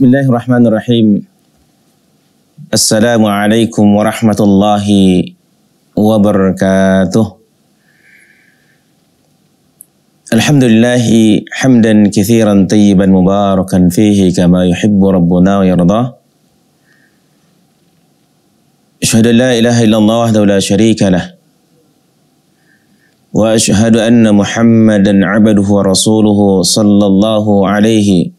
بسم الله الرحمن الرحيم السلام عليكم ورحمة الله وبركاته الحمد لله حمدا كثيرا طيبا مباركا فيه كما يحب ربنا ويرضى أشهد أن لا إله إلا الله وحده لا شريك له وأشهد أن محمدا عبده ورسوله صلى الله عليه وسلم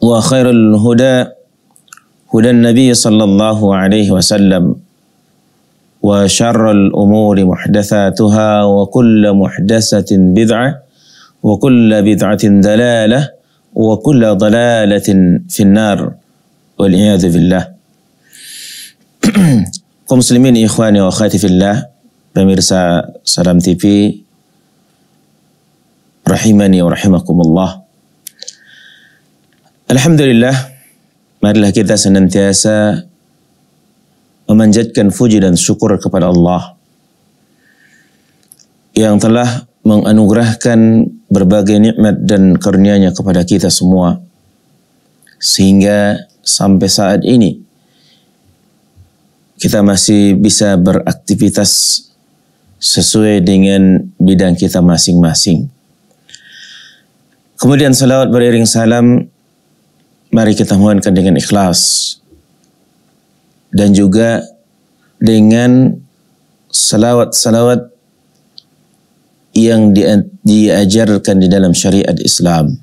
وخير الهدى هدى النبي صلى الله عليه وسلم وشر الأمور محدثاتها وكل محدثة بدعة وكل بدعة دلالة وكل ضلالة في النار والعياذ بالله kaum muslimin إخواني وأخواتي في الله pemirsa Salam في رحمني ورحمكم الله Alhamdulillah, marilah kita senantiasa memanjatkan puji dan syukur kepada Allah yang telah menganugerahkan berbagai nikmat dan karunia-Nya kepada kita semua sehingga sampai saat ini kita masih bisa beraktivitas sesuai dengan bidang kita masing-masing. Kemudian salawat beriring salam mari kita mohonkan dengan ikhlas dan juga dengan salawat-salawat yang diajarkan di dalam syariat Islam.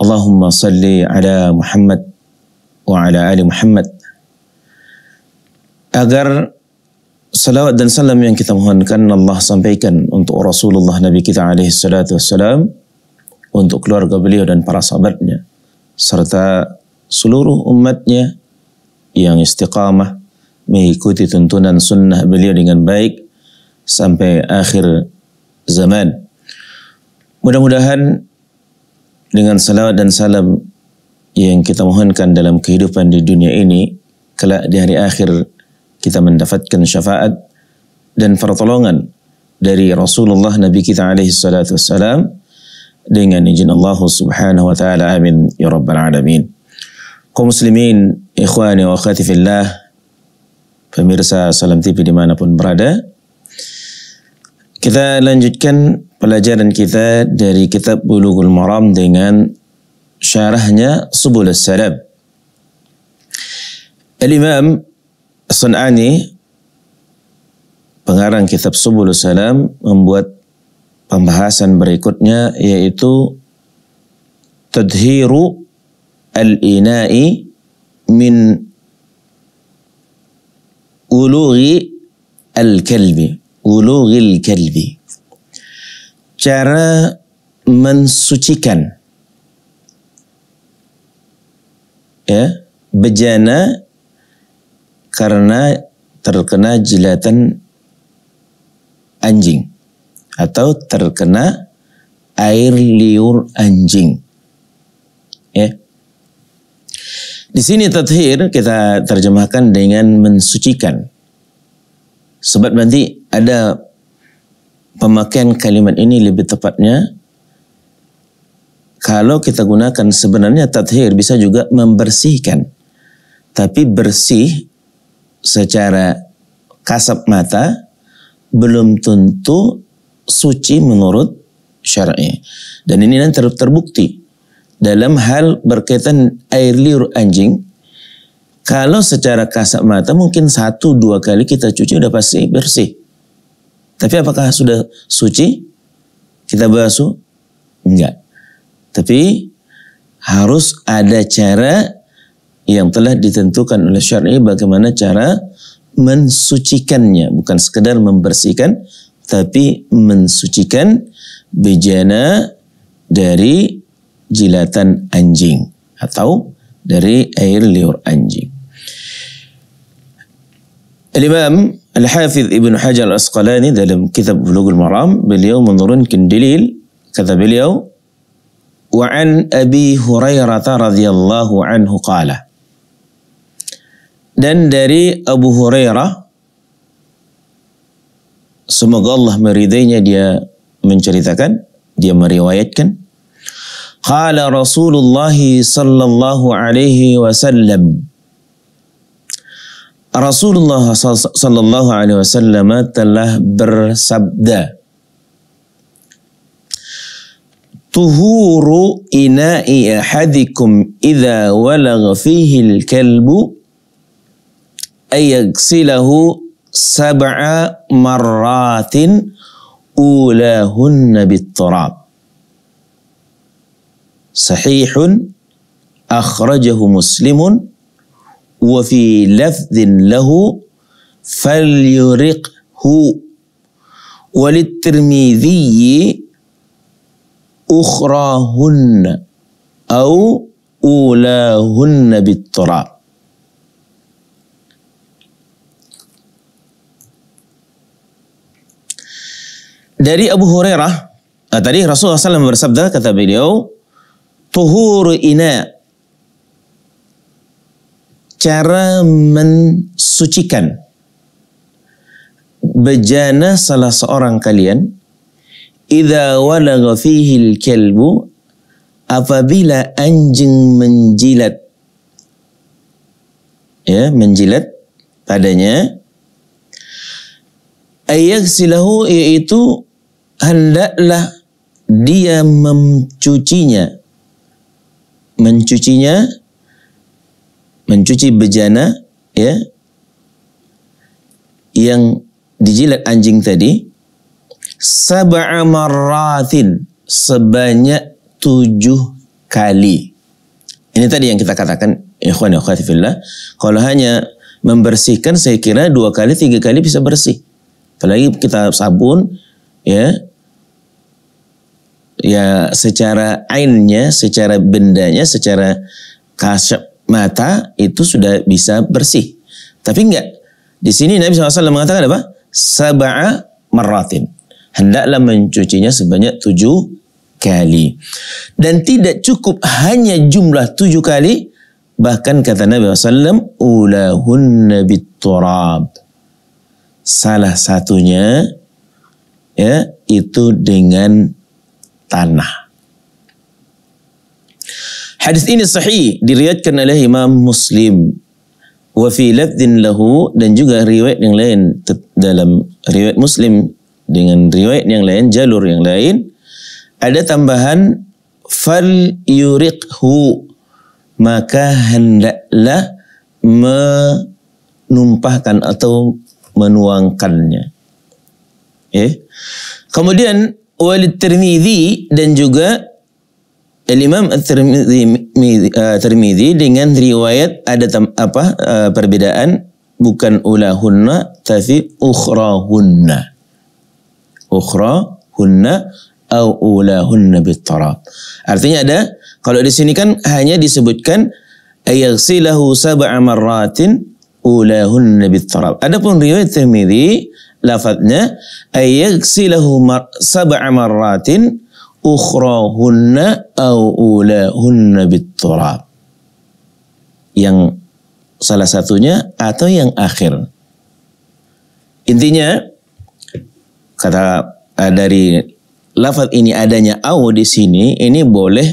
Allahumma salli ala Muhammad wa ala ali Muhammad agar salawat dan salam yang kita mohonkan Allah sampaikan untuk Rasulullah Nabi kita alaihi salatu wassalam untuk keluarga beliau dan para sahabatnya serta seluruh umatnya yang istiqamah mengikuti tuntunan sunnah beliau dengan baik sampai akhir zaman. Mudah-mudahan dengan salawat dan salam yang kita mohonkan dalam kehidupan di dunia ini, kelak di hari akhir kita mendapatkan syafaat dan pertolongan dari Rasulullah Nabi kita alaihi salatu wassalam. dengan izin Allah Subhanahu wa taala amin ya rabbal alamin. Kaum muslimin, ikhwani wa akhwati fillah, pemirsa Salam TV dimanapun berada, kita lanjutkan pelajaran kita dari kitab Bulughul Maram dengan syarahnya Subul Salam. Al-Imam Sun'ani pengarang kitab Subul Salam membuat pembahasan berikutnya yaitu tadhiru al-ina'i min ulughi al-kalbi ulughi al-kalbi cara mensucikan ya bejana karena terkena jilatan anjing atau terkena air liur anjing. Ya. Di sini tathir kita terjemahkan dengan mensucikan. Sebab nanti ada pemakaian kalimat ini lebih tepatnya kalau kita gunakan sebenarnya tathir bisa juga membersihkan. Tapi bersih secara kasat mata belum tentu suci menurut syar'i. Dan ini nanti ter terbukti dalam hal berkaitan air liur anjing. Kalau secara kasat mata mungkin satu dua kali kita cuci udah pasti bersih. Tapi apakah sudah suci? Kita basuh? Enggak. Tapi harus ada cara yang telah ditentukan oleh syar'i bagaimana cara mensucikannya bukan sekedar membersihkan tapi mensucikan bejana dari jilatan anjing atau dari air liur anjing. Al-Imam Al-Hafidh Ibn Hajar Al-Asqalani dalam kitab Bulughul Maram beliau menurunkan dalil kata beliau وعن أبي هريرة رضي الله عنه قال دن دري أبو هريره Semoga Allah meridainya dia menceritakan, dia meriwayatkan. Qala Rasulullah sallallahu alaihi wasallam. Rasulullah sallallahu alaihi wasallam telah bersabda. Tuhuru ina'i ahadikum idha walag fihi al-kalbu ayaksilahu سبع مرات أولاهن بالتراب صحيح أخرجه مسلم وفي لفظ له فليرقه وللترمذي أخراهن أو أولاهن بالتراب dari Abu Hurairah, nah, tadi Rasulullah SAW bersabda kata beliau, tuhur ina cara mensucikan bejana salah seorang kalian idza walagha fihi kalbu apabila anjing menjilat ya menjilat padanya silahu yaitu hendaklah dia mencucinya mencucinya mencuci bejana ya yang dijilat anjing tadi sab'a marratin sebanyak tujuh kali ini tadi yang kita katakan ikhwan ya fillah kalau hanya membersihkan saya kira dua kali tiga kali bisa bersih apalagi kita sabun ya ya secara ainnya, secara bendanya, secara kasyap mata itu sudah bisa bersih. Tapi enggak. Di sini Nabi SAW mengatakan apa? Saba'a maratin. Hendaklah mencucinya sebanyak tujuh kali. Dan tidak cukup hanya jumlah tujuh kali. Bahkan kata Nabi SAW, Ulahunna bitturab. Salah satunya ya itu dengan tanah. Hadis ini sahih diriwayatkan oleh Imam Muslim wa fi lafdhin lahu dan juga riwayat yang lain dalam riwayat Muslim dengan riwayat yang lain jalur yang lain ada tambahan fal yuriqhu maka hendaklah menumpahkan atau menuangkannya. Eh Kemudian wal Tirmidzi dan juga Imam eh, Tirmidzi dengan riwayat ada tem, apa eh, perbedaan bukan ulahunna tapi ukhrahunna. Ukhrahunna au ulahunna bitarab. Artinya ada kalau di sini kan hanya disebutkan ayaghsilahu sab'a marratin ulahunna bitarab. Adapun riwayat Tirmidzi lafadznya ayaksilahu sab'a marratin ukhrahunna au ulahunna bitturab. Yang salah satunya atau yang akhir. Intinya kata eh, dari lafaz ini adanya au di sini ini boleh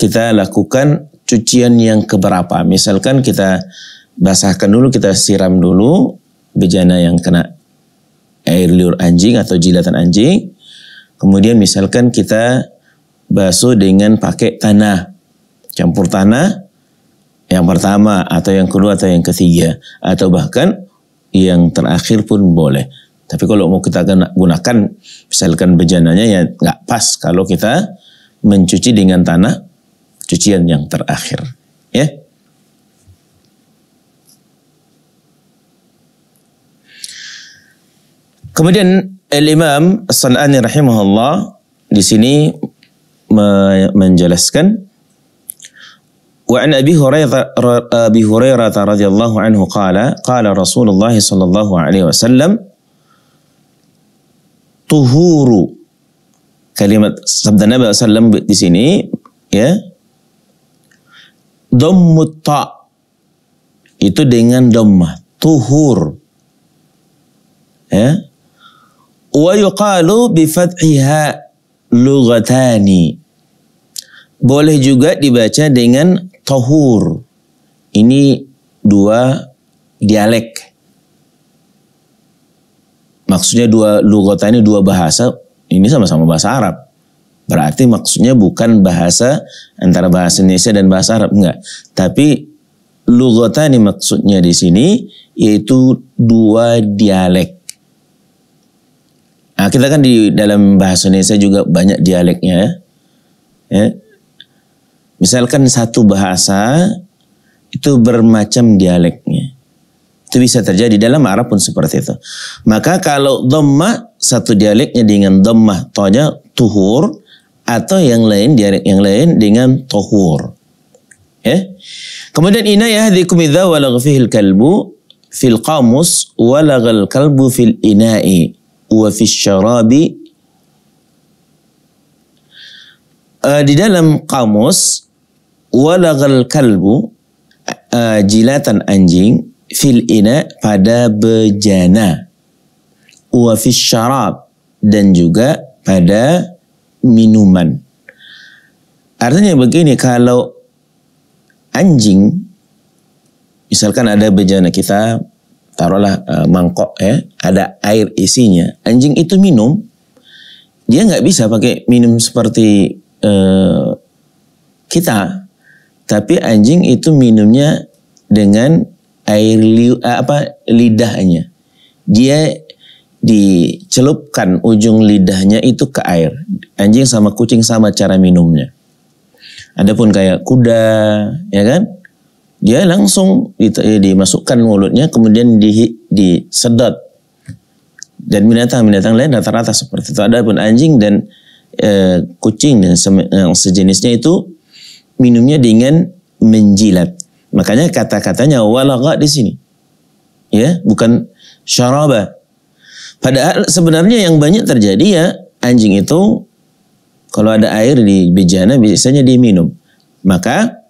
kita lakukan cucian yang keberapa. Misalkan kita basahkan dulu, kita siram dulu bejana yang kena air liur anjing atau jilatan anjing. Kemudian misalkan kita basuh dengan pakai tanah. Campur tanah yang pertama atau yang kedua atau yang ketiga. Atau bahkan yang terakhir pun boleh. Tapi kalau mau kita gunakan misalkan bejananya ya nggak pas kalau kita mencuci dengan tanah cucian yang terakhir. Ya. Kemudian Al-Imam San'ani rahimahullah di sini menjelaskan Wa an Abi Hurairah Abi Hurairah radhiyallahu anhu qala qala Rasulullah sallallahu alaihi wasallam tuhuru kalimat sabda Nabi sallallahu alaihi wasallam di sini ya dhammu ta itu dengan dhamma tuhur ya Wa yuqalu fath'iha lughatani. Boleh juga dibaca dengan tahur Ini dua dialek. Maksudnya dua lughatani dua bahasa. Ini sama-sama bahasa Arab. Berarti maksudnya bukan bahasa antara bahasa Indonesia dan bahasa Arab enggak, tapi lughatani maksudnya di sini yaitu dua dialek. Nah, kita kan di dalam bahasa Indonesia juga banyak dialeknya ya. ya. Misalkan satu bahasa itu bermacam dialeknya. Itu bisa terjadi dalam Arab pun seperti itu. Maka kalau dhamma satu dialeknya dengan dhamma tonya tuhur atau yang lain dialek yang lain dengan Tuhur Ya. Kemudian inayah hadikum idza walagha kalbu fil qamus walagha kalbu fil ina'i wa fi syarabi uh, di dalam kamus walagal kalbu uh, jilatan anjing fil ina pada bejana wa fi syarab dan juga pada minuman artinya begini kalau anjing misalkan ada bejana kita taruhlah eh, mangkok ya, ada air isinya, anjing itu minum, dia nggak bisa pakai minum seperti eh, kita, tapi anjing itu minumnya dengan air liu, eh, apa lidahnya, dia dicelupkan ujung lidahnya itu ke air. Anjing sama kucing sama cara minumnya. Adapun kayak kuda, ya kan? dia langsung eh, dimasukkan mulutnya kemudian disedot dan binatang-binatang lain rata-rata seperti itu. Ada pun anjing dan e, kucing dan se, yang sejenisnya itu minumnya dengan menjilat. Makanya kata-katanya walaga di sini. Ya, bukan syaraba. Padahal sebenarnya yang banyak terjadi ya anjing itu kalau ada air di bejana biasanya diminum Maka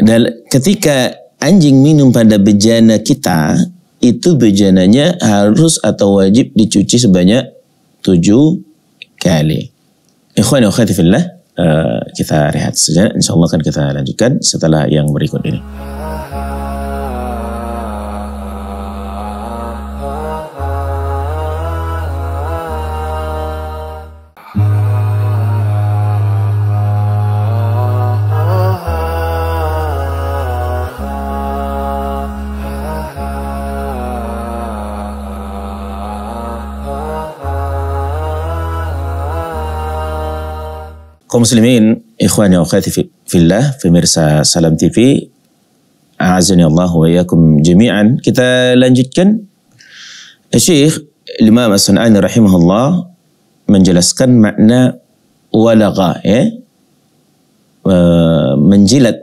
dan ketika anjing minum pada bejana kita, itu bejananya harus atau wajib dicuci sebanyak tujuh kali. Ikhwan wa fillah, eh, kita rehat sejenak. Insya Allah akan kita lanjutkan setelah yang berikut ini. kaum muslimin, ikhwani wa akhwati fillah, pemirsa Salam TV, azani Allah wa yakum jami'an. Kita lanjutkan Syekh Imam As-Sun'ani rahimahullah menjelaskan makna walaga ya. menjilat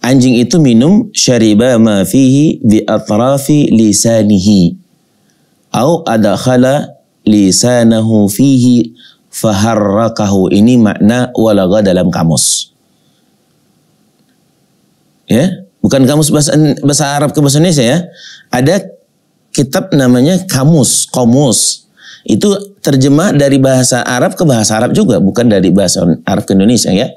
anjing itu minum syariba ma fihi bi atrafi lisanihi au adakhala lisanahu fihi faharrakahu ini makna walaga dalam kamus. Ya, bukan kamus bahasa, bahasa Arab ke bahasa Indonesia ya. Ada kitab namanya kamus, komus. Itu terjemah dari bahasa Arab ke bahasa Arab juga, bukan dari bahasa Arab ke Indonesia ya.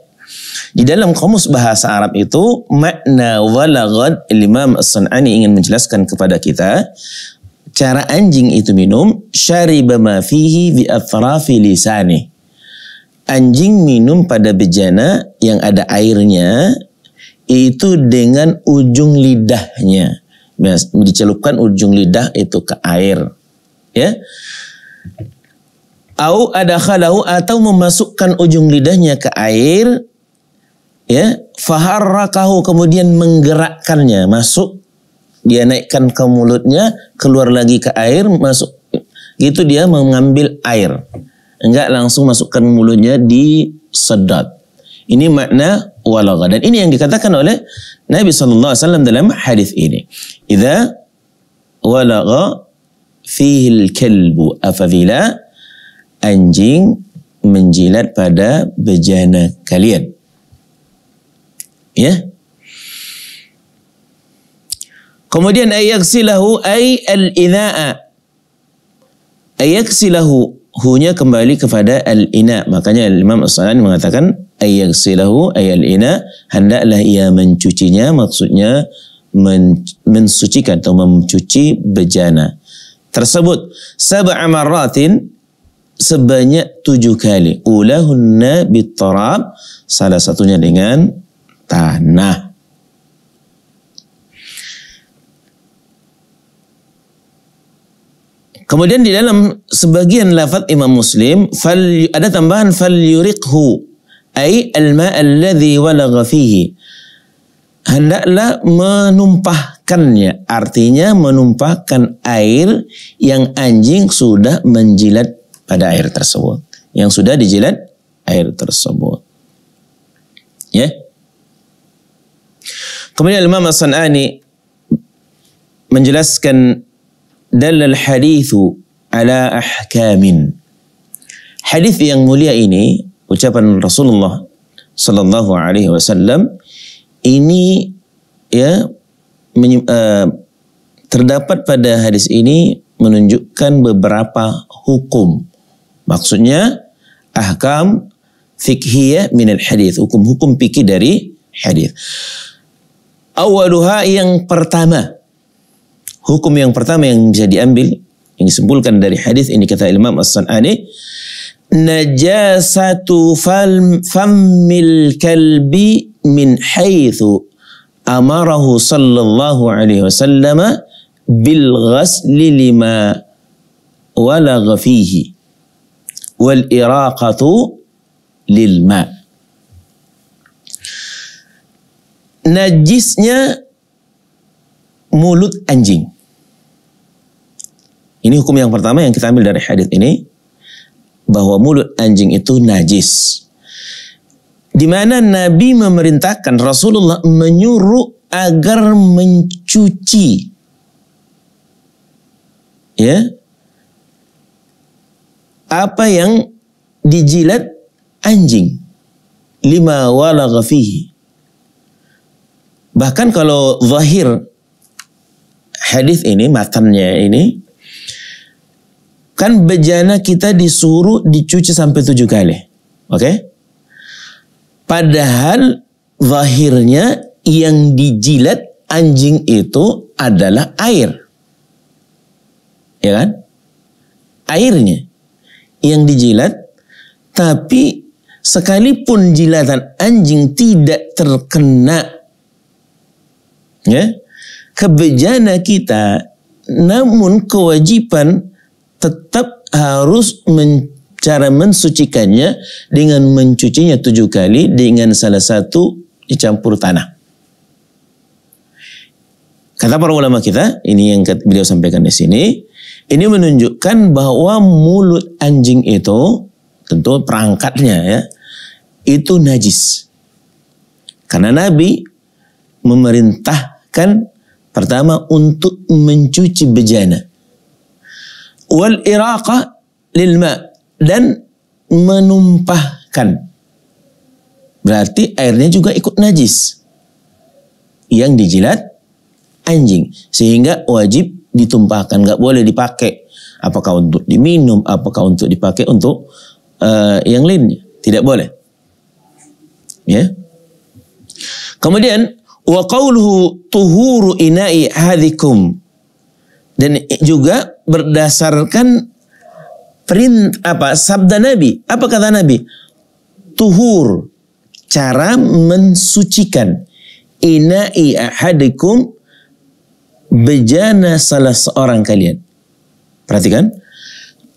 Di dalam kamus bahasa Arab itu makna walagad Imam As-San'ani ingin menjelaskan kepada kita cara anjing itu minum syari ma fihi bi atrafi lisani. Anjing minum pada bejana yang ada airnya itu dengan ujung lidahnya. Dicelupkan ujung lidah itu ke air. Ya. Au adakhalahu atau memasukkan ujung lidahnya ke air ya faharrakahu kemudian menggerakkannya masuk dia naikkan ke mulutnya keluar lagi ke air masuk gitu dia mengambil air enggak langsung masukkan mulutnya di sedot ini makna walagha dan ini yang dikatakan oleh Nabi sallallahu alaihi wasallam dalam hadis ini idza walagha fihi al-kalbu afadila anjing menjilat pada bejana kalian ya yeah? Kemudian ayaksilahu ay al-ina'a. Ayaksilahu hunya kembali kepada al-ina. Makanya Imam As-Sanani mengatakan ayaksilahu ay al-ina hendaklah ia mencucinya maksudnya men mensucikan atau mencuci bejana tersebut sab'a marratin sebanyak tujuh kali ulahunna bitarab salah satunya dengan tanah Kemudian di dalam sebagian lafaz Imam Muslim fal, ada tambahan fal yuriqhu ai al-ma' alladhi walagha fihi. Hendaklah menumpahkannya, artinya menumpahkan air yang anjing sudah menjilat pada air tersebut, yang sudah dijilat air tersebut. Ya. Kemudian Imam As-Sanani menjelaskan dalal hadithu ala ahkamin. hadith yang mulia ini ucapan Rasulullah Sallallahu Alaihi Wasallam ini ya uh, terdapat pada hadis ini menunjukkan beberapa hukum. Maksudnya ahkam fikhiyah al hadis, hukum-hukum fikih dari hadis. Awaluha yang pertama Hukum yang pertama yang bisa diambil yang disimpulkan dari hadis ini kata Imam As-Sanani najasatu famil kalbi min haythu amarahu sallallahu alaihi wasallam bil ghasli lima wala ghafihi wal iraqatu lil ma najisnya mulut anjing ini hukum yang pertama yang kita ambil dari hadis ini bahwa mulut anjing itu najis. Di mana Nabi memerintahkan Rasulullah menyuruh agar mencuci ya apa yang dijilat anjing lima walagha fihi bahkan kalau zahir hadis ini matanya ini Kan bejana kita disuruh dicuci sampai tujuh kali. Oke? Okay? Padahal zahirnya yang dijilat anjing itu adalah air. Ya kan? Airnya yang dijilat tapi sekalipun jilatan anjing tidak terkena ya kebejana kita namun kewajiban tetap harus men, cara mensucikannya dengan mencucinya tujuh kali dengan salah satu dicampur tanah. Kata para ulama kita, ini yang beliau sampaikan di sini, ini menunjukkan bahwa mulut anjing itu, tentu perangkatnya ya, itu najis. Karena Nabi memerintahkan pertama untuk mencuci bejana wal iraqah lil ma dan menumpahkan. Berarti airnya juga ikut najis yang dijilat anjing sehingga wajib ditumpahkan nggak boleh dipakai apakah untuk diminum apakah untuk dipakai untuk uh, yang lainnya tidak boleh ya kemudian wa qawluhu tuhuru ina'i hadikum dan juga berdasarkan print apa sabda Nabi. Apa kata Nabi? Tuhur cara mensucikan ina'i ahadikum bejana salah seorang kalian. Perhatikan,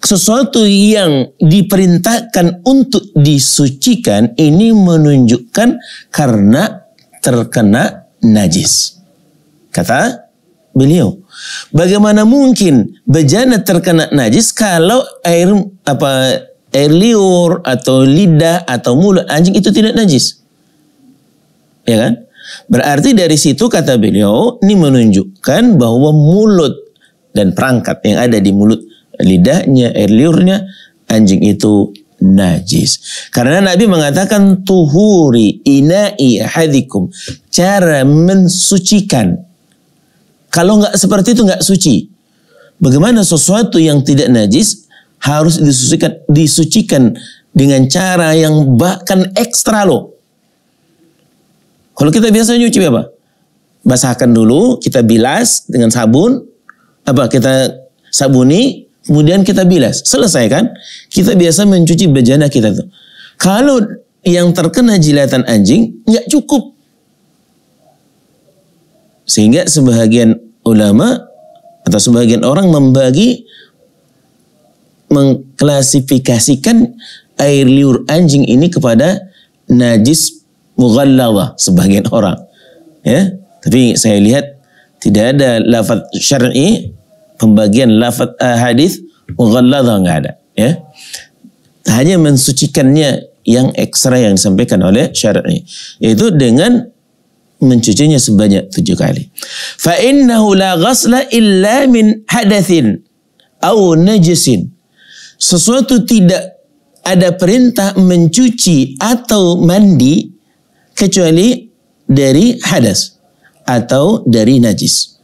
sesuatu yang diperintahkan untuk disucikan ini menunjukkan karena terkena najis. Kata beliau. Bagaimana mungkin bejana terkena najis kalau air apa air liur atau lidah atau mulut anjing itu tidak najis? Ya kan? Berarti dari situ kata beliau ini menunjukkan bahwa mulut dan perangkat yang ada di mulut lidahnya, air liurnya anjing itu najis. Karena Nabi mengatakan tuhuri inai hadikum cara mensucikan kalau nggak seperti itu nggak suci. Bagaimana sesuatu yang tidak najis harus disucikan, disucikan dengan cara yang bahkan ekstra loh. Kalau kita biasa nyuci apa? Basahkan dulu, kita bilas dengan sabun, apa kita sabuni, kemudian kita bilas. Selesai kan? Kita biasa mencuci bejana kita tuh. Kalau yang terkena jilatan anjing nggak cukup. Sehingga sebagian ulama atau sebagian orang membagi mengklasifikasikan air liur anjing ini kepada najis mughallawa sebagian orang. Ya, tapi saya lihat tidak ada lafaz syar'i pembagian lafaz uh, eh, hadis mughallaza enggak ada, ya. Hanya mensucikannya yang ekstra yang disampaikan oleh syar'i yaitu dengan mencucinya sebanyak tujuh kali. Fa innahu la ghasla illa min hadathin au najisin. Sesuatu tidak ada perintah mencuci atau mandi kecuali dari hadas atau dari najis.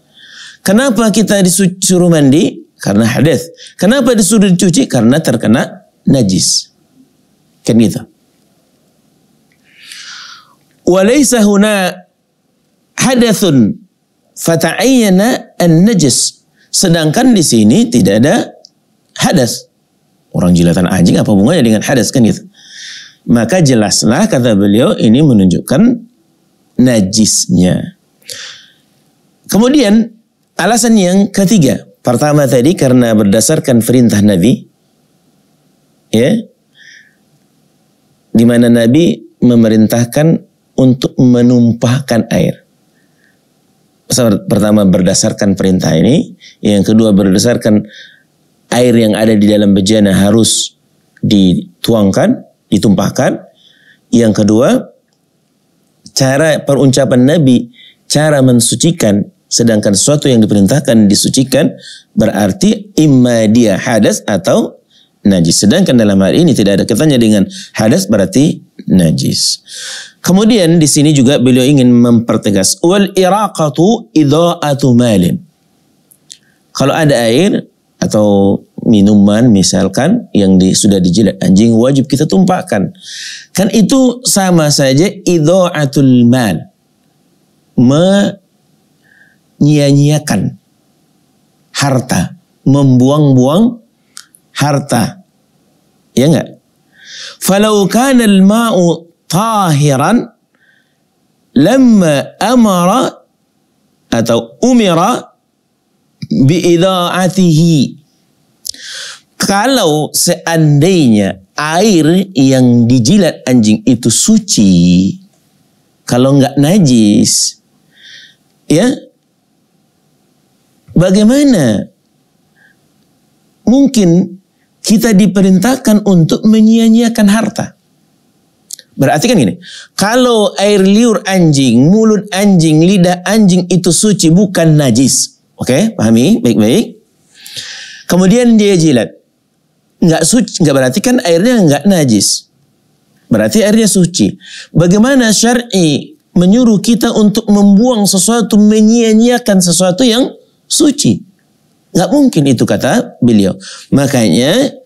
Kenapa kita disuruh mandi? Karena hadas. Kenapa disuruh dicuci? Karena terkena najis. Kan gitu. وليس hadathun fata'ayyana an-najis. Sedangkan di sini tidak ada hadas. Orang jilatan anjing apa hubungannya dengan hadas kan gitu. Maka jelaslah kata beliau ini menunjukkan najisnya. Kemudian alasan yang ketiga. Pertama tadi karena berdasarkan perintah Nabi. Ya. Di mana Nabi memerintahkan untuk menumpahkan air pertama berdasarkan perintah ini, yang kedua berdasarkan air yang ada di dalam bejana harus dituangkan, ditumpahkan. Yang kedua, cara peruncapan Nabi, cara mensucikan, sedangkan sesuatu yang diperintahkan disucikan berarti imma dia hadas atau najis. Sedangkan dalam hal ini tidak ada kaitannya dengan hadas berarti najis. Kemudian di sini juga beliau ingin mempertegas wal iraqatu idha'atu malin. Kalau ada air atau minuman misalkan yang di, sudah dijilat anjing wajib kita tumpahkan. Kan itu sama saja idha'atul mal. Menyia-nyiakan harta, membuang-buang harta. Ya enggak? Falau kana al-ma'u tahiran lama amara atau umira bi'idaatihi. Kalau seandainya air yang dijilat anjing itu suci, kalau nggak najis, ya bagaimana? Mungkin kita diperintahkan untuk menyia-nyiakan harta. Berarti kan gini, kalau air liur anjing, mulut anjing, lidah anjing itu suci bukan najis. Oke, okay? pahami baik-baik. Kemudian dia jilat. Enggak suci, enggak berarti kan airnya enggak najis. Berarti airnya suci. Bagaimana syar'i menyuruh kita untuk membuang sesuatu, menyia sesuatu yang suci? Enggak mungkin itu kata beliau. Makanya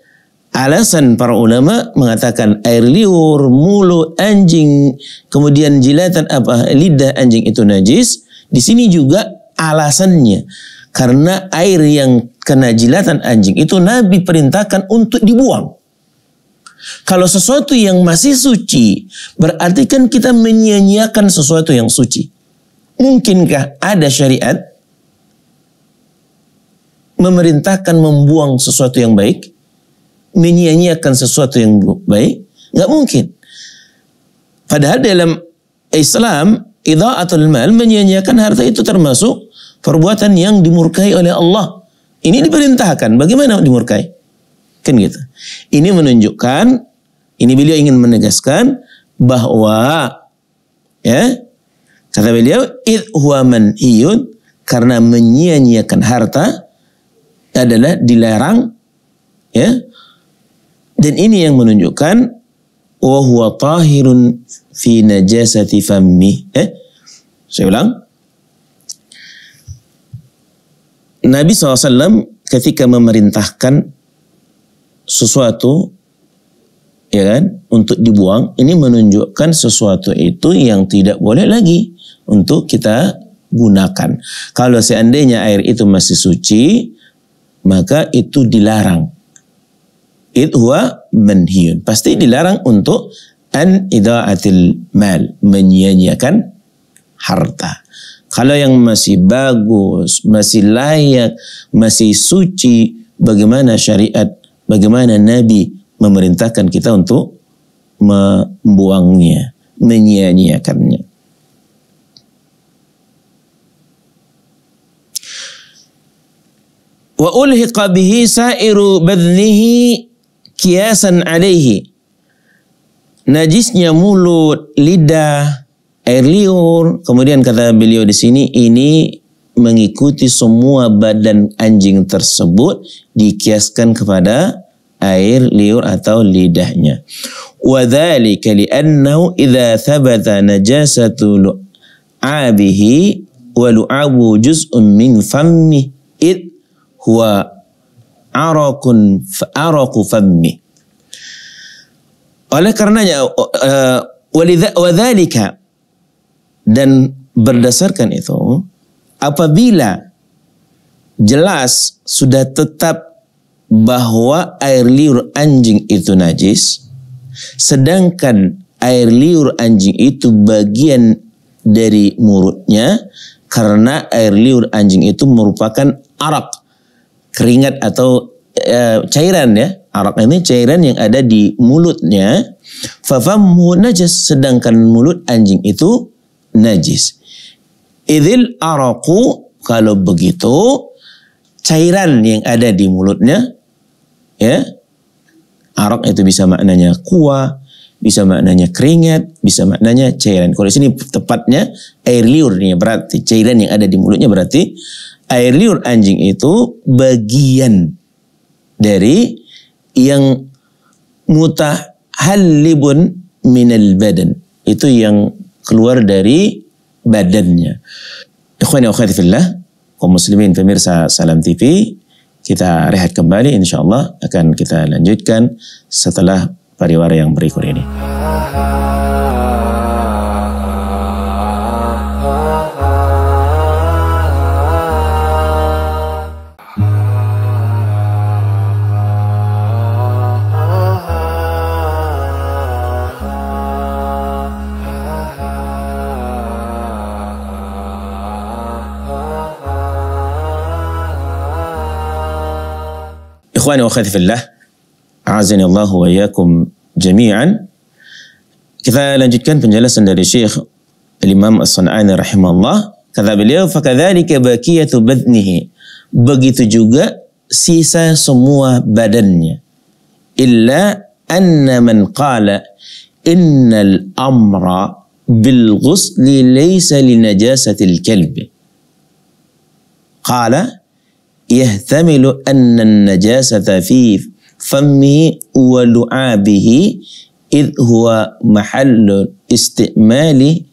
alasan para ulama mengatakan air liur, mulut anjing, kemudian jilatan apa lidah anjing itu najis. Di sini juga alasannya karena air yang kena jilatan anjing itu Nabi perintahkan untuk dibuang. Kalau sesuatu yang masih suci, berarti kan kita menyia-nyiakan sesuatu yang suci. Mungkinkah ada syariat memerintahkan membuang sesuatu yang baik? menyia-nyiakan sesuatu yang baik? Nggak mungkin. Padahal dalam Islam, idha'atul mal menyia-nyiakan harta itu termasuk perbuatan yang dimurkai oleh Allah. Ini diperintahkan. Bagaimana dimurkai? Kan gitu. Ini menunjukkan, ini beliau ingin menegaskan bahwa ya kata beliau id huwa man karena menyia-nyiakan harta adalah dilarang ya dan ini yang menunjukkan wahwa tahirun fi najasati fammi. Eh? Saya ulang. Nabi SAW ketika memerintahkan sesuatu ya kan untuk dibuang ini menunjukkan sesuatu itu yang tidak boleh lagi untuk kita gunakan. Kalau seandainya air itu masih suci, maka itu dilarang id huwa manhiyun. Pasti dilarang untuk an idaatil mal, menyia-nyiakan harta. Kalau yang masih bagus, masih layak, masih suci, bagaimana syariat, bagaimana Nabi memerintahkan kita untuk membuangnya, menyia-nyiakannya. wa ulhiqa bihi sairu badnihi kiasan alaihi najisnya mulut, lidah, air liur. Kemudian kata beliau di sini ini mengikuti semua badan anjing tersebut dikiaskan kepada air liur atau lidahnya. Wadhalika li'annahu idza thabata najasatu lu'abihi wa lu'abu juz'un min fammi id huwa arakun araku fammi. Oleh karenanya uh, dan berdasarkan itu apabila jelas sudah tetap bahwa air liur anjing itu najis sedangkan air liur anjing itu bagian dari murutnya karena air liur anjing itu merupakan arak keringat atau e, cairan ya. Arak ini cairan yang ada di mulutnya. Fafamu najis. Sedangkan mulut anjing itu najis. Idil araku kalau begitu cairan yang ada di mulutnya ya arak itu bisa maknanya kuah bisa maknanya keringat, bisa maknanya cairan. Kalau di sini tepatnya air liurnya berarti cairan yang ada di mulutnya berarti air liur anjing itu bagian dari yang halibun minal badan. Itu yang keluar dari badannya. Ikhwani akhwati fillah, kaum muslimin pemirsa Salam TV, kita rehat kembali insyaallah akan kita lanjutkan setelah pariwara yang berikut ini. إخواني وأخواتي في الله أعزني الله وإياكم جميعا كذا لنجدكن في جلسة للشيخ الإمام الصنعاني رحمه الله كذا beliau فكذلك بقية بدنه begitu juga sisa semua badannya إلا أن من قال إن الأمر بالغسل ليس لنجاسة الكلب قال yahtamilu anna najasata fi fammi wa lu'abihi id huwa mahallu istimali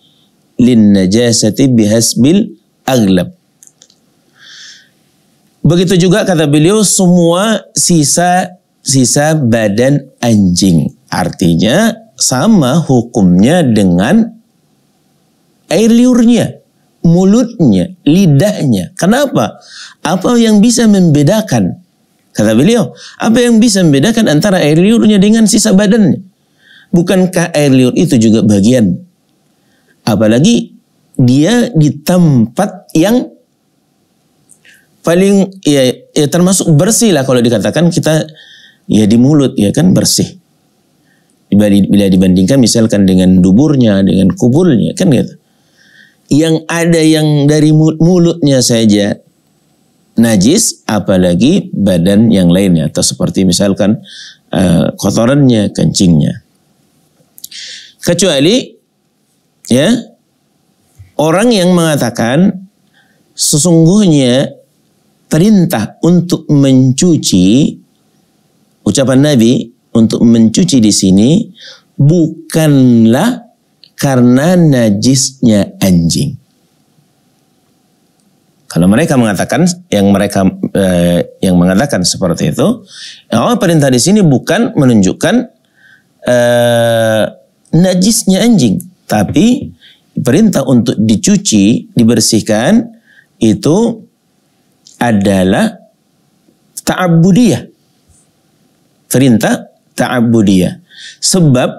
lin najasati bihasbil aglab Begitu juga kata beliau semua sisa sisa badan anjing. Artinya sama hukumnya dengan air liurnya mulutnya, lidahnya. Kenapa? Apa yang bisa membedakan? Kata beliau, apa yang bisa membedakan antara air liurnya dengan sisa badannya? Bukankah air liur itu juga bagian? Apalagi dia di tempat yang paling ya, ya termasuk bersih lah kalau dikatakan kita ya di mulut ya kan bersih. Bila dibandingkan misalkan dengan duburnya, dengan kuburnya kan gitu yang ada yang dari mulutnya saja najis, apalagi badan yang lainnya, atau seperti misalkan uh, kotorannya, kencingnya. Kecuali ya orang yang mengatakan sesungguhnya perintah untuk mencuci ucapan Nabi untuk mencuci di sini bukanlah karena najisnya anjing. Kalau mereka mengatakan yang mereka eh, yang mengatakan seperti itu, Allah perintah di sini bukan menunjukkan eh, najisnya anjing, tapi perintah untuk dicuci, dibersihkan itu adalah ta'abbudiyah. Perintah ta'abbudiyah. Sebab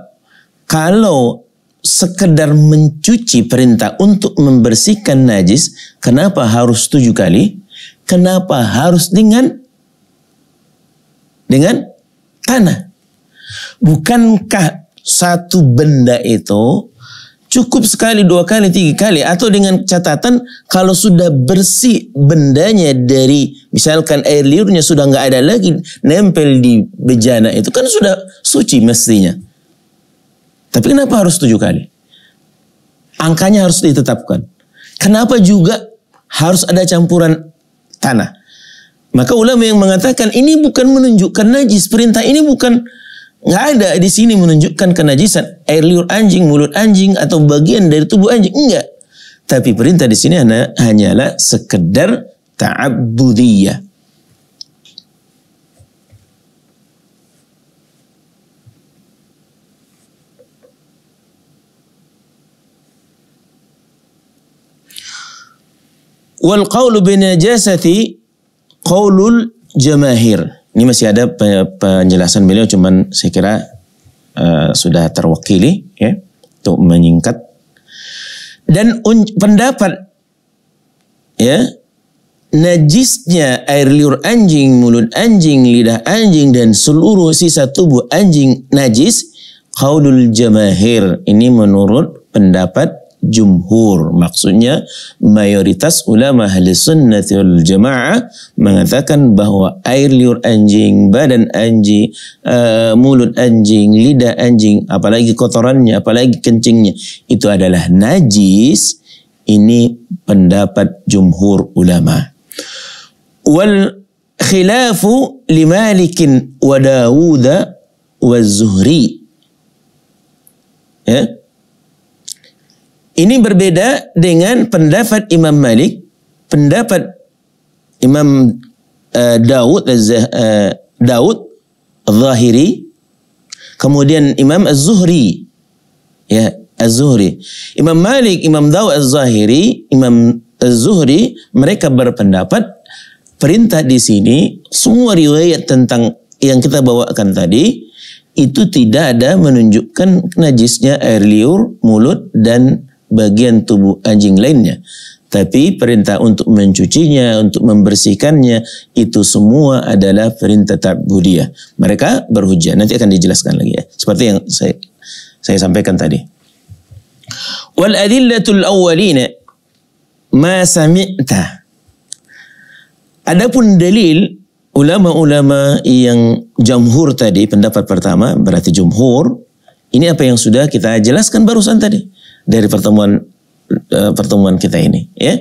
kalau sekedar mencuci perintah untuk membersihkan najis, kenapa harus tujuh kali? Kenapa harus dengan dengan tanah? Bukankah satu benda itu cukup sekali, dua kali, tiga kali, atau dengan catatan kalau sudah bersih bendanya dari misalkan air liurnya sudah nggak ada lagi nempel di bejana itu kan sudah suci mestinya. Tapi kenapa harus tujuh kali? Angkanya harus ditetapkan. Kenapa juga harus ada campuran tanah? Maka ulama yang mengatakan ini bukan menunjukkan najis. Perintah ini bukan nggak ada di sini menunjukkan kenajisan air liur anjing, mulut anjing atau bagian dari tubuh anjing. Enggak. Tapi perintah di sini hanyalah sekedar ta'abbudiyah. Wal qawlu binajasati qawlul jamahir. Ini masih ada penjelasan beliau cuman saya kira uh, sudah terwakili ya untuk menyingkat. Dan pendapat ya najisnya air liur anjing, mulut anjing, lidah anjing dan seluruh sisa tubuh anjing najis qaulul jamahir. Ini menurut pendapat jumhur. Maksudnya mayoritas ulama ahli sunnati wal jamaah mengatakan bahwa air liur anjing, badan anjing, uh, mulut anjing, lidah anjing, apalagi kotorannya, apalagi kencingnya itu adalah najis. Ini pendapat jumhur ulama. Wal khilafu limalikin wa Dawud wa Zuhri. Ya? Ini berbeda dengan pendapat Imam Malik, pendapat Imam uh, Daud uh, Daud Zahiri, kemudian Imam Az-Zuhri. Ya, Az-Zuhri. Imam Malik, Imam Daud Az-Zahiri, Imam Az-Zuhri mereka berpendapat perintah di sini semua riwayat tentang yang kita bawakan tadi itu tidak ada menunjukkan najisnya air liur, mulut dan bagian tubuh anjing lainnya. Tapi perintah untuk mencucinya, untuk membersihkannya, itu semua adalah perintah ta'budiyah. Mereka berhujan. Nanti akan dijelaskan lagi ya. Seperti yang saya, saya sampaikan tadi. Wal adillatul awalina ma sami'ta. Adapun dalil ulama-ulama yang jamhur tadi pendapat pertama berarti jumhur ini apa yang sudah kita jelaskan barusan tadi dari pertemuan uh, pertemuan kita ini ya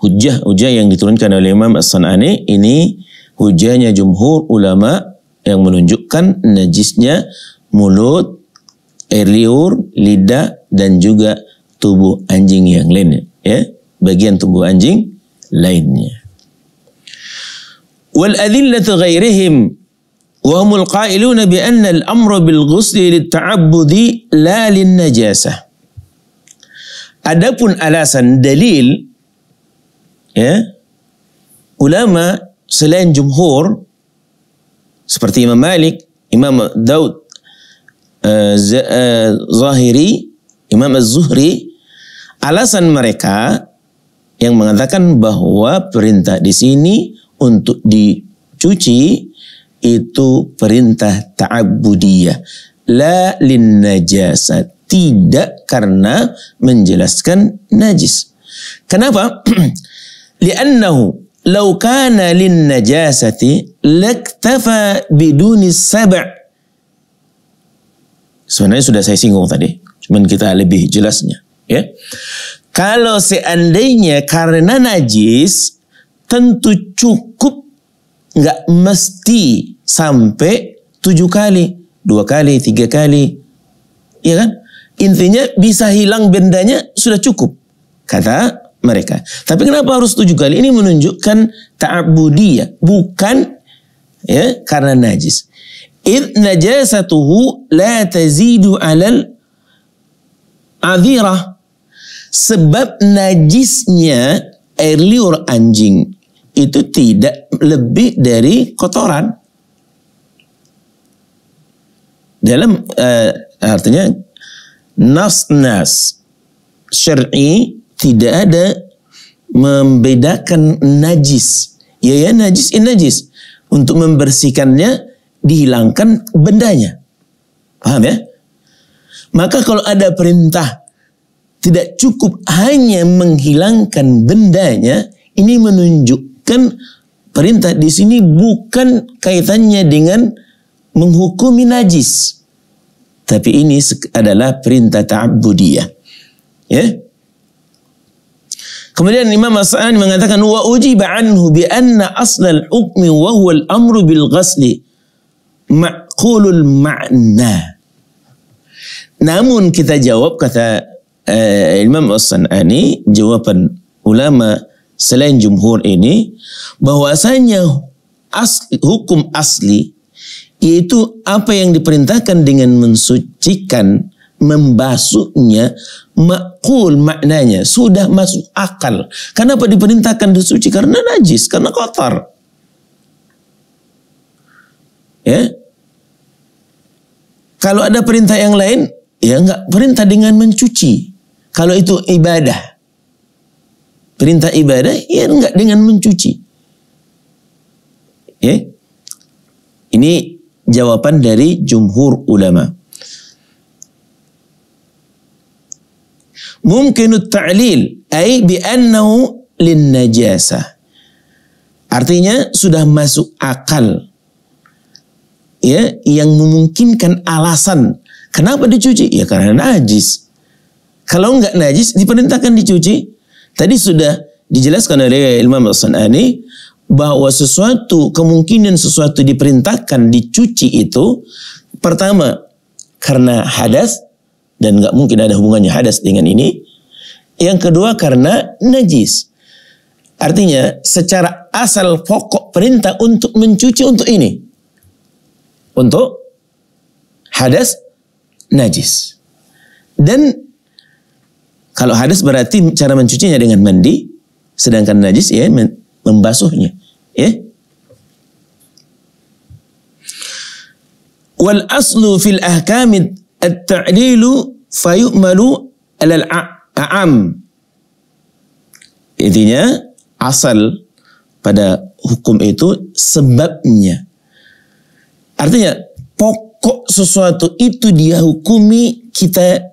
hujah hujah yang diturunkan oleh Imam As-Sanani ini hujahnya jumhur ulama yang menunjukkan najisnya mulut, air liur, lidah dan juga tubuh anjing yang lainnya, ya, bagian tubuh anjing lainnya. Wal adillatu ghairihim Wa humul qailuna bi anna al-amra bil ghusli lit ta'abbudi la lin najasa Adapun alasan dalil ya ulama selain jumhur seperti Imam Malik, Imam Daud uh, Zahiri, Imam Az-Zuhri alasan mereka yang mengatakan bahwa perintah di sini untuk dicuci itu perintah ta'abbudiyah. La lin najasa Tidak karena menjelaskan najis. Kenapa? Liannahu law kana lin najasati laktafa biduni sab' Sebenarnya sudah saya singgung tadi, cuman kita lebih jelasnya, ya. Kalau seandainya karena najis tentu cukup nggak mesti sampai tujuh kali, dua kali, tiga kali. Iya kan? Intinya bisa hilang bendanya sudah cukup. Kata mereka. Tapi kenapa harus tujuh kali? Ini menunjukkan ta'abudiyah. Bukan ya karena najis. Id najasatuhu la tazidu alal adhirah. Sebab najisnya air liur anjing itu tidak lebih dari kotoran dalam uh, artinya nas-nas syar'i tidak ada membedakan najis. Ya ya najis in najis. Untuk membersihkannya dihilangkan bendanya. Paham ya? Maka kalau ada perintah tidak cukup hanya menghilangkan bendanya, ini menunjukkan perintah di sini bukan kaitannya dengan menghukumi najis. Tapi ini adalah perintah ta'budiyah. Ya. Kemudian Imam As'ani mengatakan wa ujiba anhu bi anna aslal hukmi wa huwa al-amru bil ghasli ma'qulul ma'na. Namun kita jawab kata uh, Imam As-Sanani jawaban ulama selain jumhur ini bahwasanya as, hukum asli yaitu apa yang diperintahkan dengan mensucikan, membasuhnya, makul maknanya sudah masuk akal. Kenapa diperintahkan disuci? Karena najis, karena kotor. Ya. Kalau ada perintah yang lain, ya nggak perintah dengan mencuci. Kalau itu ibadah. Perintah ibadah, ya enggak dengan mencuci. Ya. Ini jawaban dari jumhur ulama. Mungkin ta'lil ay bi annahu lin najasa. Artinya sudah masuk akal ya yang memungkinkan alasan kenapa dicuci ya karena najis. Kalau enggak najis diperintahkan dicuci. Tadi sudah dijelaskan oleh Imam As-Sanani bahwa sesuatu kemungkinan sesuatu diperintahkan dicuci itu pertama karena hadas dan nggak mungkin ada hubungannya hadas dengan ini. Yang kedua karena najis. Artinya secara asal pokok perintah untuk mencuci untuk ini. Untuk hadas najis. Dan kalau hadas berarti cara mencucinya dengan mandi, sedangkan najis ya membasuhnya. Ya. Wal aslu fil ahkamid at-ta'lilu fayu'malu alal a'am. Intinya asal pada hukum itu sebabnya. Artinya pokok sesuatu itu dia hukumi kita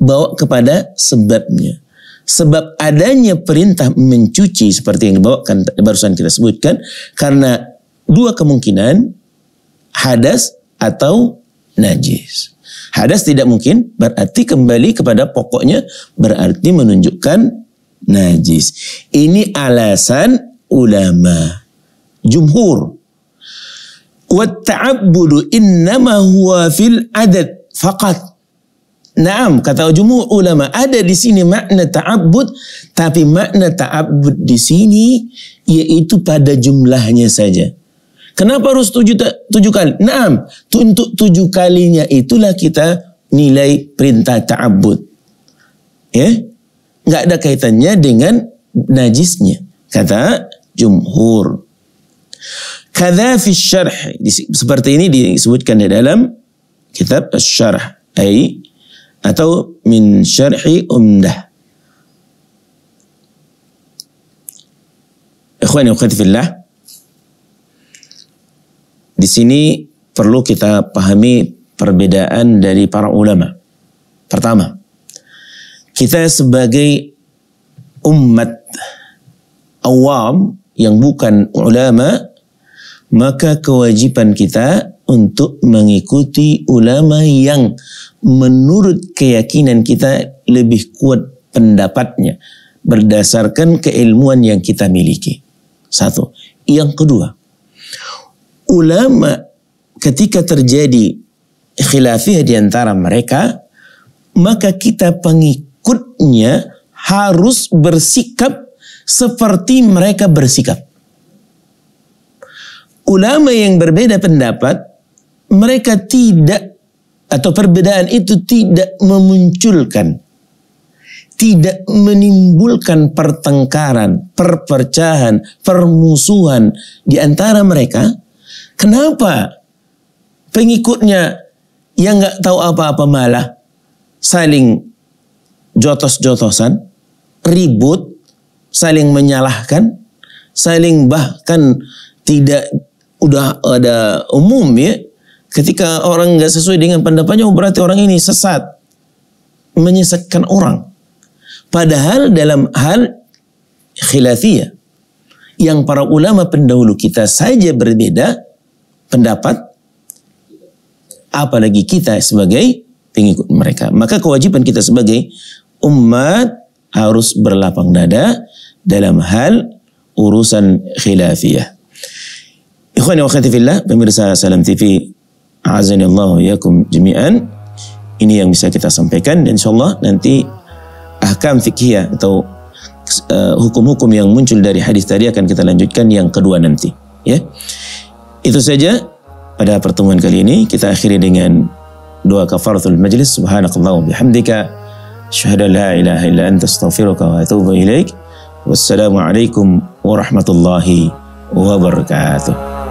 bawa kepada sebabnya sebab adanya perintah mencuci seperti yang dibawakan barusan kita sebutkan karena dua kemungkinan hadas atau najis. Hadas tidak mungkin berarti kembali kepada pokoknya berarti menunjukkan najis. Ini alasan ulama jumhur. Wa ta'abbudu innama huwa fil adad faqat. Naam, kata jumhur ulama, ada di sini makna ta'abbud, tapi makna ta'abbud di sini yaitu pada jumlahnya saja. Kenapa harus tujuh, tujuh kali? Naam, untuk tujuh kalinya itulah kita nilai perintah ta'abbud. Ya, nggak ada kaitannya dengan najisnya. Kata jumhur. Kada fi syarh. Seperti ini disebutkan di dalam kitab syarh. Ay, atau min syarhi umdah. Ikhwani wa khatifillah, Di sini perlu kita pahami perbedaan dari para ulama. Pertama, kita sebagai umat awam yang bukan ulama, maka kewajiban kita untuk mengikuti ulama yang menurut keyakinan kita lebih kuat pendapatnya berdasarkan keilmuan yang kita miliki. Satu. Yang kedua, ulama ketika terjadi khilafiah di antara mereka, maka kita pengikutnya harus bersikap seperti mereka bersikap. Ulama yang berbeda pendapat mereka tidak atau perbedaan itu tidak memunculkan tidak menimbulkan pertengkaran, perpercahan, permusuhan di antara mereka. Kenapa pengikutnya yang nggak tahu apa-apa malah saling jotos-jotosan, ribut, saling menyalahkan, saling bahkan tidak udah ada umum ya Ketika orang nggak sesuai dengan pendapatnya, oh, berarti orang ini sesat, menyesatkan orang. Padahal dalam hal khilafiyah, yang para ulama pendahulu kita saja berbeda pendapat, apalagi kita sebagai pengikut mereka. Maka kewajiban kita sebagai umat harus berlapang dada dalam hal urusan khilafiyah. Ikhwani wa khatifillah, pemirsa Salam TV Azanillahu yakum jami'an. Ini yang bisa kita sampaikan dan insyaallah nanti ahkam fikih atau eh, hukum-hukum uh, yang muncul dari hadis tadi akan kita lanjutkan yang kedua nanti, ya. Itu saja pada pertemuan kali ini kita akhiri dengan doa kafaratul majlis subhanakallah bihamdika syahada la ilaha illa anta astaghfiruka wa atubu ilaik. Wassalamualaikum warahmatullahi wabarakatuh.